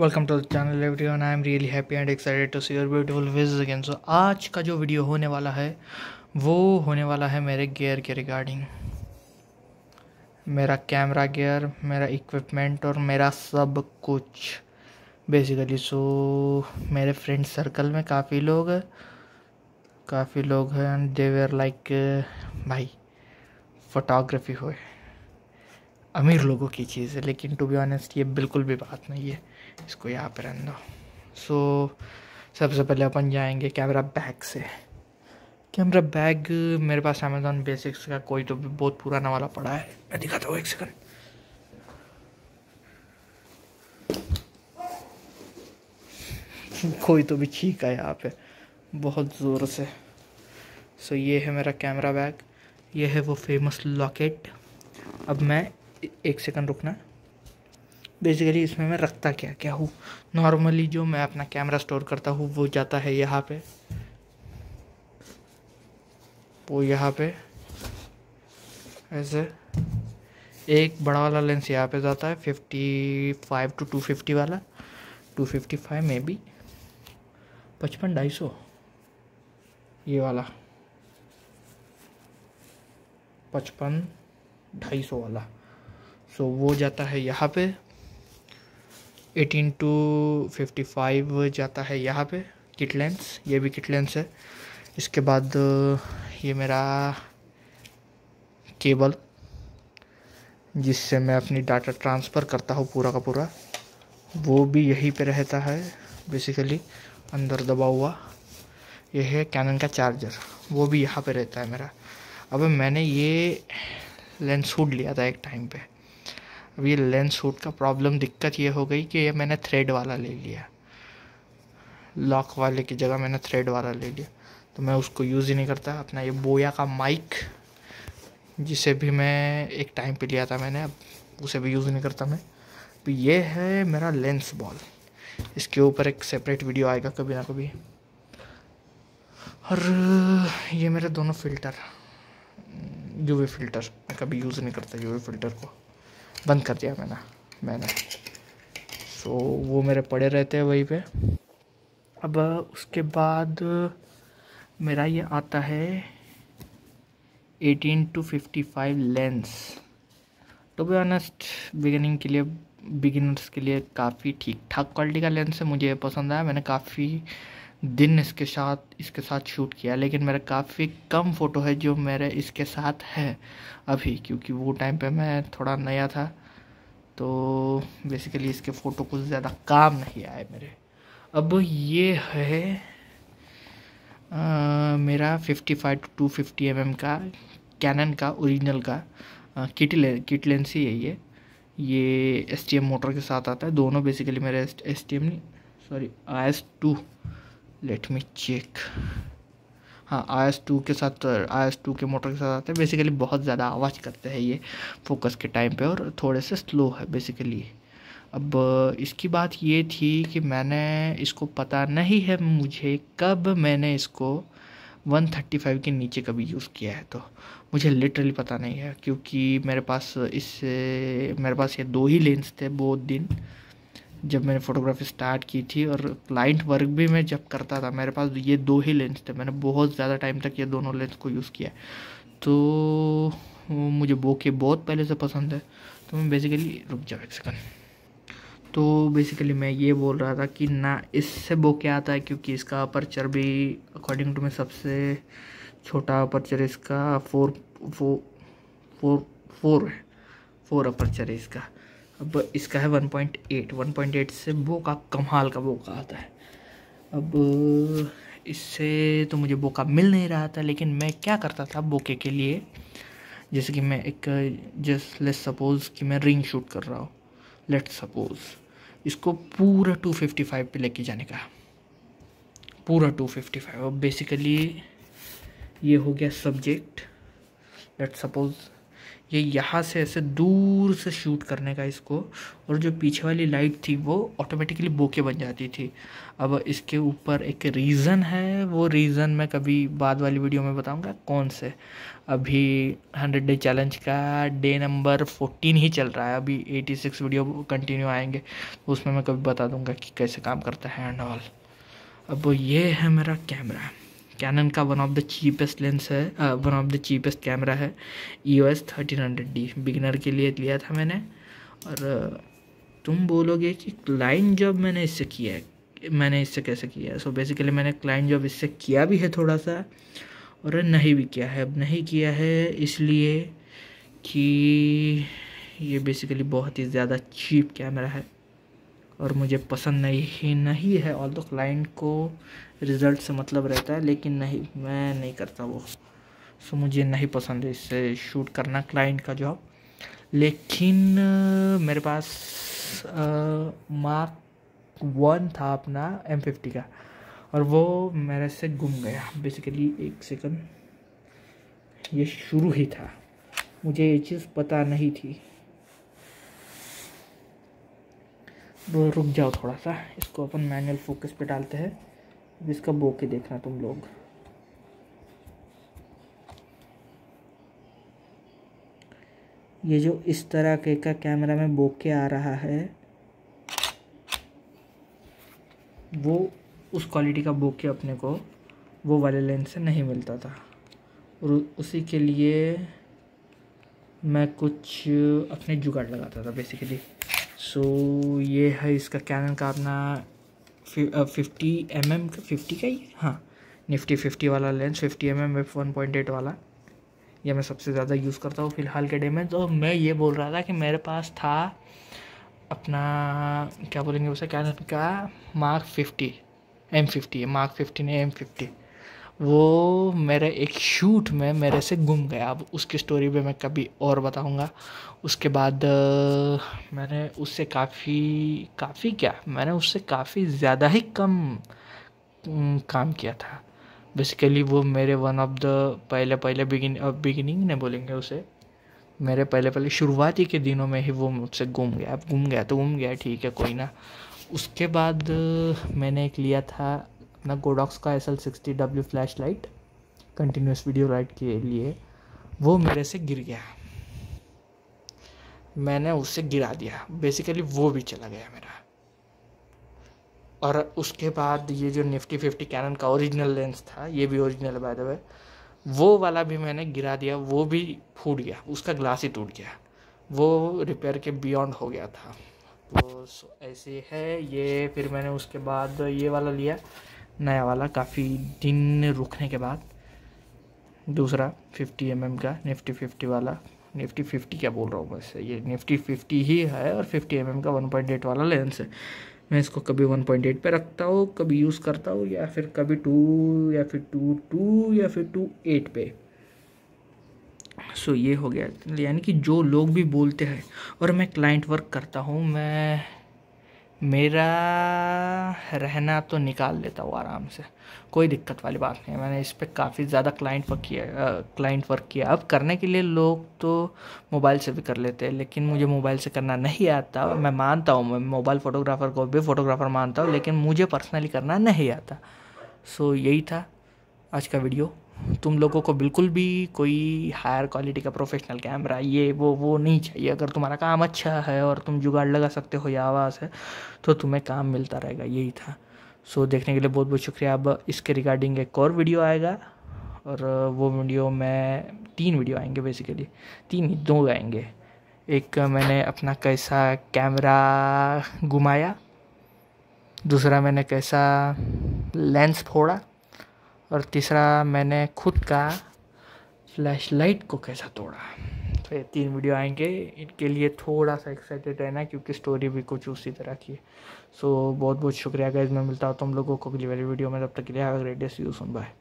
welcome to the channel one I am really happy and excited to see your beautiful with again so आज का जो video होने वाला है वो होने वाला है मेरे गियर के रिगार्डिंग मेरा कैमरा गियर मेरा इक्विपमेंट और मेरा सब कुछ बेसिकली सो so, मेरे फ्रेंड सर्कल में काफ़ी लोग काफ़ी लोग हैं एंड दे वेयर लाइक भाई फोटोग्राफी हो अमीर लोगों की चीज़ है लेकिन टू बी ऑनेस्ट ये बिल्कुल भी बात नहीं है इसको यहाँ पर रहने दो सो सबसे पहले अपन जाएंगे कैमरा बैग से कैमरा बैग मेरे पास अमेजोन बेसिक्स का कोई तो बहुत पुराना वाला पड़ा है मैं दिखाता हूँ एक सेकंड कोई तो भी ठीक है यहाँ पे बहुत ज़ोर से सो so, ये है मेरा कैमरा बैग ये है वो फेमस लॉकेट अब मैं एक सेकंड रुकना बेसिकली इसमें मैं रखता क्या क्या हूँ नॉर्मली जो मैं अपना कैमरा स्टोर करता हूँ वो जाता है यहाँ पे वो यहाँ पे ऐसे एक बड़ा वाला लेंस यहाँ पे जाता है fifty five two two fifty वाला two fifty five maybe पचपन ढाई सौ ये वाला पचपन ढाई सौ वाला सो so, वो जाता है यहाँ पे एटीन टू फिफ्टी फाइव जाता है यहाँ पे किट लेंस ये भी किट लेंस है इसके बाद ये मेरा केबल जिससे मैं अपनी डाटा ट्रांसफ़र करता हूँ पूरा का पूरा वो भी यहीं पे रहता है बेसिकली अंदर दबा हुआ यह है कैनन का चार्जर वो भी यहाँ पे रहता है मेरा अब मैंने ये लेंस हुड लिया था एक टाइम पे ये लेंस सूट का प्रॉब्लम दिक्कत ये हो गई कि ये मैंने थ्रेड वाला ले लिया लॉक वाले की जगह मैंने थ्रेड वाला ले लिया तो मैं उसको यूज़ ही नहीं करता अपना ये बोया का माइक जिसे भी मैं एक टाइम पे लिया था मैंने अब उसे भी यूज़ नहीं करता मैं तो ये है मेरा लेंस बॉल इसके ऊपर एक सेपरेट वीडियो आएगा कभी ना कभी और ये मेरे दोनों फ़िल्टर यूवी फ़िल्टर मैं कभी यूज़ नहीं करता यूवी फ़िल्टर को बंद कर दिया मैंने मैंने सो so, वो मेरे पड़े रहते हैं वहीं पे अब उसके बाद मेरा ये आता है 18 टू 55 लेंस तो भी ऑनेस्ट बिगिनिंग के लिए बिगिनर्स के लिए काफ़ी ठीक ठाक क्वालिटी का लेंस है मुझे पसंद आया मैंने काफ़ी दिन इसके साथ इसके साथ शूट किया लेकिन मेरा काफ़ी कम फ़ोटो है जो मेरे इसके साथ है अभी क्योंकि वो टाइम पे मैं थोड़ा नया था तो बेसिकली इसके फ़ोटो कुछ ज़्यादा काम नहीं आए मेरे अब ये है आ, मेरा 55 टू टू फिफ्टी एम का कैनन का ओरिजिनल का किट ले किट लेंस ही है ये ये एस मोटर के साथ आता है दोनों बेसिकली मेरे S T M sorry I S two let me check हाँ आई एस टू के साथ आई एस टू के मोटर के साथ आते हैं बेसिकली बहुत ज़्यादा आवाज़ करते हैं ये फोकस के टाइम पे और थोड़े से स्लो है बेसिकली अब इसकी बात ये थी कि मैंने इसको पता नहीं है मुझे कब मैंने इसको 135 के नीचे कभी यूज़ किया है तो मुझे लिटरली पता नहीं है क्योंकि मेरे पास इससे मेरे पास ये दो ही लेंस थे बहुत दिन जब मैंने फ़ोटोग्राफी स्टार्ट की थी और क्लाइंट वर्क भी मैं जब करता था मेरे पास ये दो ही लेंस थे मैंने बहुत ज़्यादा टाइम तक ये दोनों लेंस को यूज़ किया तो मुझे बोके बहुत पहले से पसंद है तो मैं बेसिकली रुक जाओ एक सेकंड तो बेसिकली मैं ये बोल रहा था कि ना इससे बोके आता है क्योंकि इसका अपर्चर भी अकॉर्डिंग टू मैं सबसे छोटा अपर्चर इसका फोर फो, फोर फोर है फोर अपर्चर है इसका अब इसका है 1.8 1.8 से बोका कमाल का बोका आता है अब इससे तो मुझे बोका मिल नहीं रहा था लेकिन मैं क्या करता था बोके के लिए जैसे कि मैं एक जस्ट लेट्स सपोज़ कि मैं रिंग शूट कर रहा हूँ लेट्स सपोज़ इसको पूरा 255 पे लेके जाने का पूरा 255 अब बेसिकली ये हो गया सब्जेक्ट लेट्स सपोज़ ये यहाँ से ऐसे दूर से शूट करने का इसको और जो पीछे वाली लाइट थी वो ऑटोमेटिकली बोके बन जाती थी अब इसके ऊपर एक रीज़न है वो रीज़न मैं कभी बाद वाली वीडियो में बताऊंगा कौन से अभी हंड्रेड डे चैलेंज का डे नंबर फोर्टीन ही चल रहा है अभी एटी सिक्स वीडियो कंटिन्यू आएंगे तो उसमें मैं कभी बता दूँगा कि कैसे काम करता है एंड ऑल अब ये है मेरा कैमरा कैनन का one of the cheapest lens है one of the cheapest camera है E O S thirteen hundred D beginner के लिए लिया था मैंने और uh, तुम बोलोगे कि क्लाइंट जॉब मैंने इससे किया है मैंने इससे कैसे किया है सो बेसिकली मैंने क्लाइंट जॉब इससे किया भी है थोड़ा सा और नहीं भी किया है अब नहीं किया है इसलिए कि ये बेसिकली बहुत ही ज़्यादा चीप कैमरा है और मुझे पसंद नहीं नहीं है ऑल दो क्लाइंट को रिज़ल्ट से मतलब रहता है लेकिन नहीं मैं नहीं करता वो सो मुझे नहीं पसंद है इससे शूट करना क्लाइंट का जॉब लेकिन मेरे पास मार्क वन था अपना एम फिफ्टी का और वो मेरे से गुम गया बेसिकली एक सेकंड ये शुरू ही था मुझे ये चीज़ पता नहीं थी रुक जाओ थोड़ा सा इसको अपन मैनुअल फोकस पे डालते हैं अब इसका बो के देखना तुम लोग ये जो इस तरह के का कैमरा में बोके आ रहा है वो उस क्वालिटी का बोके अपने को वो वाले लेंस से नहीं मिलता था और उसी के लिए मैं कुछ अपने जुगाड़ लगाता था बेसिकली सो so, ये है इसका कैनन का अपना फिफ्टी एम एम का फिफ्टी का ही हाँ निफ्टी फिफ्टी वाला lens fifty M M F one point eight वाला ये मैं सबसे ज़्यादा यूज़ करता हूँ फिलहाल के डे में तो मैं ये बोल रहा था कि मेरे पास था अपना क्या बोलेंगे उसे कैनन का mark fifty M fifty mark fifty नहीं एम फिफ्टी वो मेरे एक शूट में मेरे से गुम गया अब उसकी स्टोरी भी मैं कभी और बताऊंगा उसके बाद मैंने उससे काफ़ी काफ़ी क्या मैंने उससे काफ़ी ज़्यादा ही कम काम किया था बेसिकली वो मेरे वन ऑफ द पहले पहले बिगिन बिगिनिंग ने बोलेंगे उसे मेरे पहले पहले शुरुआती के दिनों में ही वो मुझसे गुम गया अब गुम गया तो गुम गया ठीक है कोई ना उसके बाद मैंने एक लिया था अपना कोडॉक्स का S L sixty W flash light continuous video light के लिए वो मेरे से गिर गया मैंने उसे गिरा दिया बेसिकली वो भी चला गया मेरा और उसके बाद ये जो निफ्टी फिफ्टी कैनन का ओरिजिनल लेंस था ये भी ओरिजिनल है बाय द वे वो वाला भी मैंने गिरा दिया वो भी फूट गया उसका ग्लास ही टूट गया वो रिपेयर के बियॉन्ड हो गया था तो ऐसे है ये फिर मैंने उसके बाद ये वाला लिया नया वाला काफ़ी दिन रुकने के बाद दूसरा 50 एम mm का निफ्टी 50 वाला निफ्टी 50 क्या बोल रहा हूँ वैसे ये निफ्टी 50 ही है और 50 एम mm का 1.8 वाला लेंस है मैं इसको कभी 1.8 पे रखता हूँ कभी यूज़ करता हूँ या फिर कभी टू या फिर टू टू या फिर टू एट पे सो so, ये हो गया यानी कि जो लोग भी बोलते हैं और मैं क्लाइंट वर्क करता हूँ मैं मेरा रहना तो निकाल लेता हूँ आराम से कोई दिक्कत वाली बात नहीं मैंने इस पर काफ़ी ज़्यादा क्लाइंट वर्क किया क्लाइंट वर्क किया अब करने के लिए लोग तो मोबाइल से भी कर लेते हैं लेकिन मुझे मोबाइल से करना नहीं आता मैं मानता हूँ मैं मोबाइल फ़ोटोग्राफ़र को भी फ़ोटोग्राफ़र मानता हूँ लेकिन मुझे पर्सनली करना नहीं आता सो यही था आज का वीडियो तुम लोगों को बिल्कुल भी कोई हायर क्वालिटी का प्रोफेशनल कैमरा ये वो वो नहीं चाहिए अगर तुम्हारा काम अच्छा है और तुम जुगाड़ लगा सकते हो या आवाज़ है तो तुम्हें काम मिलता रहेगा यही था सो so, देखने के लिए बहुत बहुत शुक्रिया अब इसके रिगार्डिंग एक और वीडियो आएगा और वो वीडियो में तीन वीडियो आएंगे बेसिकली तीन ही दो आएंगे एक मैंने अपना कैसा कैमरा घुमाया दूसरा मैंने कैसा लेंस फोड़ा और तीसरा मैंने खुद का फ्लैश लाइट को कैसा तोड़ा तो ये तीन वीडियो आएंगे इनके लिए थोड़ा सा एक्साइटेड रहना क्योंकि स्टोरी भी कुछ उसी तरह की है सो बहुत बहुत शुक्रिया गाइज मैं मिलता हूँ तुम तो लोगों को अगली वाली वीडियो में तब तक के लिए ग्रेटेस्ट यूज सुन बाय